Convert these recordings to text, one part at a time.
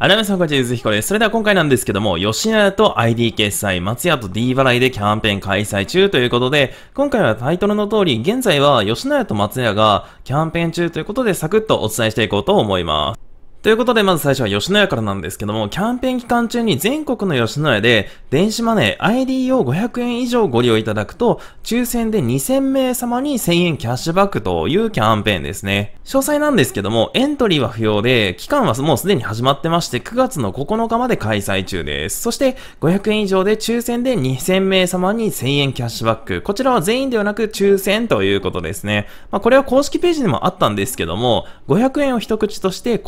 あらみさん、こんにちは。ゆずひこです。それでは今回なんですけども、吉野家と ID 決済、松屋と D 払いでキャンペーン開催中ということで、今回はタイトルの通り、現在は吉野家と松屋がキャンペーン中ということで、サクッとお伝えしていこうと思います。ということで、まず最初は吉野家からなんですけども、キャンペーン期間中に全国の吉野家で、電子マネー IDO500 円以上ご利用いただくと、抽選で2000名様に1000円キャッシュバックというキャンペーンですね。詳細なんですけども、エントリーは不要で、期間はもうすでに始まってまして、9月の9日まで開催中です。そして、500円以上で抽選で2000名様に1000円キャッシュバック。こちらは全員ではなく抽選ということですね。まあ、これは公式ページでもあったんですけども、500円を一口として、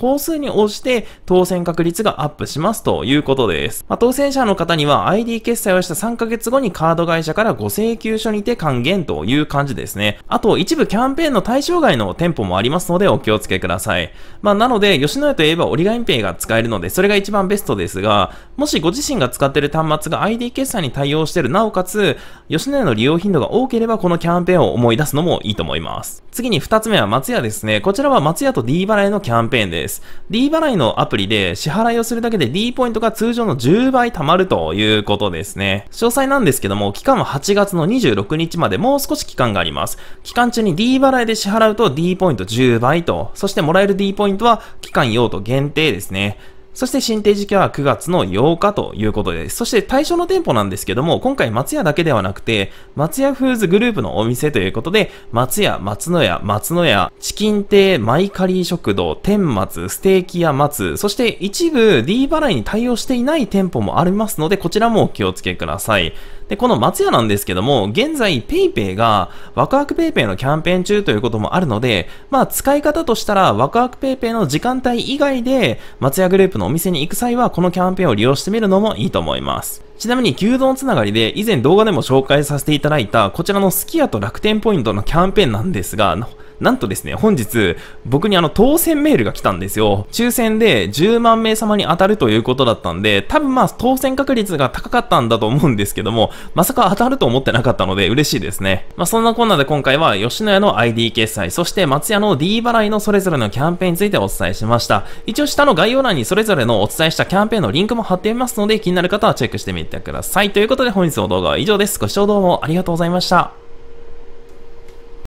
にに応て当選確率がアップしますということです。まあ、当選者の方には ID 決済をした3ヶ月後にカード会社からご請求書にて還元という感じですね。あと一部キャンペーンの対象外の店舗もありますのでお気をつけください。まあ、なので吉野家といえば折り紙ペイが使えるのでそれが一番ベストですが、もしご自身が使っている端末が ID 決済に対応している、なおかつ吉野家の利用頻度が多ければこのキャンペーンを思い出すのもいいと思います。次に2つ目は松屋ですね。こちらは松屋と D 払いのキャンペーンです。D 払いのアプリで支払いをするだけで D ポイントが通常の10倍貯まるということですね。詳細なんですけども、期間は8月の26日までもう少し期間があります。期間中に D 払いで支払うと D ポイント10倍と、そしてもらえる D ポイントは期間用途限定ですね。そして新定時期は9月の8日ということです。そして対象の店舗なんですけども、今回松屋だけではなくて、松屋フーズグループのお店ということで、松屋、松野屋、松野屋、チキン亭、マイカリー食堂、天松、ステーキ屋松、そして一部 D 払いに対応していない店舗もありますので、こちらもお気をつけください。で、この松屋なんですけども、現在 PayPay がワクワク PayPay のキャンペーン中ということもあるので、まあ使い方としたらワクワク PayPay の時間帯以外で松屋グループのお店に行く際はこのキャンペーンを利用してみるのもいいと思います。ちなみに牛丼つながりで以前動画でも紹介させていただいたこちらのすき家と楽天ポイントのキャンペーンなんですが、なんとですね、本日、僕にあの、当選メールが来たんですよ。抽選で10万名様に当たるということだったんで、多分まあ、当選確率が高かったんだと思うんですけども、まさか当たると思ってなかったので嬉しいですね。まあ、そんなこんなで今回は、吉野家の ID 決済、そして松屋の D 払いのそれぞれのキャンペーンについてお伝えしました。一応下の概要欄にそれぞれのお伝えしたキャンペーンのリンクも貼っていますので、気になる方はチェックしてみてください。ということで本日の動画は以上です。ご視聴どうもありがとうございました。